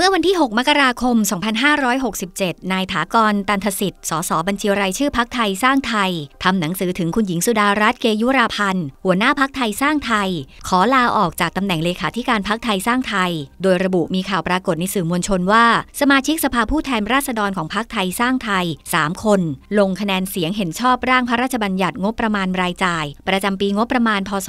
เมื่อวันที่ 6 มกราคม 2567 นายถากร ตันทสิทธิ์สสบัญชีรายชื่อพักไทยสร้างไทย ทำหนังสือถึงคุณหญิงสุดารัตน์ เกยุราพันธ์ หัวหน้าพักไทยสร้างไทย ขอลาออกจากตำแหน่งเลขาธิการพักไทยสร้างไทย โดยระบุมีข่าวปรากฏในสื่อมวลชนว่า สมาชิกสภาผู้แทนราษฎรของพักไทยสร้างไทย 3 คน ลงคะแนนเสียงเห็นชอบร่างพระราชบัญญัติงบประมาณรายจ่าย ประจำปีงบประมาณ พศ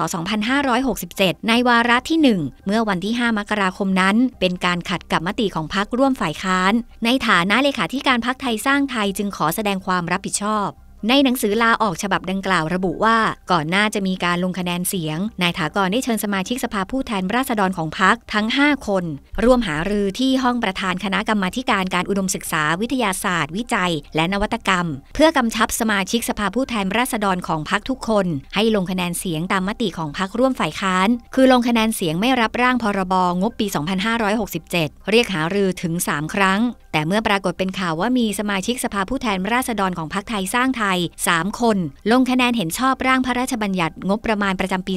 2567 ในวาระที่ 1 เมื่อวันที่ 5 มกราคมนั้น เป็นการขัดกับมติของพักร่วมฝ่ายค้าน ในฐานะเลขาธิการพักไทยสร้างไทยจึงขอแสดงความรับผิดชอบในหนังสือลาออกฉบับดังกล่าวระบุว่า ก่อนหน้าจะมีการลงคะแนนเสียง นายถากรได้เชิญสมาชิกสภาผู้แทนราษฎรของพรรคทั้ง 5 คนร่วมหารือที่ห้องประธานคณะกรรมาการการอุดมศึกษา วิทยาศาสตร์ วิจัย และนวัตกรรม เพื่อกำชับสมาชิกสภาผู้แทนราษฎรของพรรคทุกคน ให้ลงคะแนนเสียงตามมติของพรรคร่วมฝ่ายค้าน คือลงคะแนนเสียงไม่รับร่างพรบงบปี 2567 เรียกหารือถึง 3 ครั้งแต่เมื่อปรากฏเป็นข่าวว่ามีสมาชิกสภาผู้แทนราษฎรของพรรคไทย สร้างไทย 3 คน ลงคะแนนเห็นชอบร่างพระราชบัญญัติงบประมาณประจำปี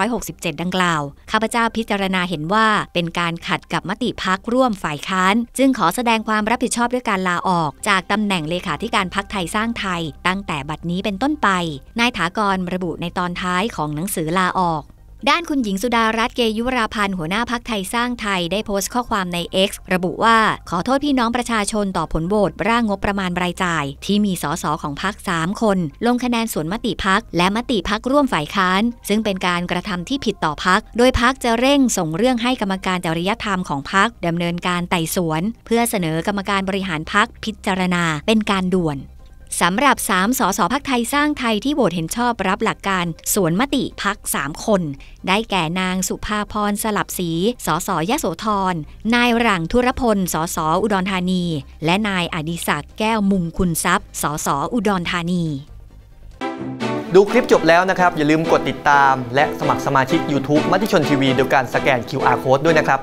2567 ดังกล่าว ข้าพเจ้าพิจารณาเห็นว่า เป็นการขัดกับมติพักร่วมฝ่ายค้าน จึงขอแสดงความรับผิดชอบด้วยการลาออก จากตำแหน่งเลขาธิการพรรคไทยสร้างไทย ตั้งแต่บัดนี้เป็นต้นไป นายถากรระบุในตอนท้ายของหนังสือลาออกด้านคุณหญิงสุดารัตน์เกยุราพันธ์หัวหน้าพักไทยสร้างไทยได้โพสต์ข้อความใน X ระบุว่า ขอโทษพี่น้องประชาชนต่อผลโหวตร่างงบประมาณรายจ่าย ที่มีสสของพัก 3 คน ลงคะแนนสวนมติพัก และมติพักร่วมฝ่ายค้าน ซึ่งเป็นการกระทำที่ผิดต่อพัก โดยพักจะเร่งส่งเรื่องให้กรรมการจริยธรรมของพักดำเนินการไต่สวน เพื่อเสนอกรรมการบริหารพักพิจารณาเป็นการด่วนสำหรับ 3สสพักไทย สร้างไทยที่โหวตเห็นชอบรับหลักการ สวนมติพัก 3 คน ได้แก่นางสุภาพรสลับสีสสยโสธรนายหลัง ธุรพลสสอุดรธานี และนายอดิศักดิ์แก้วมุงคุณทรัพย์สสอุดรธานี ดูคลิปจบแล้วนะครับ อย่าลืมกดติดตาม และสมัครสมาชิก YouTube มติชนทีวีโดยการสแกน QR Code ด้วยนะครับ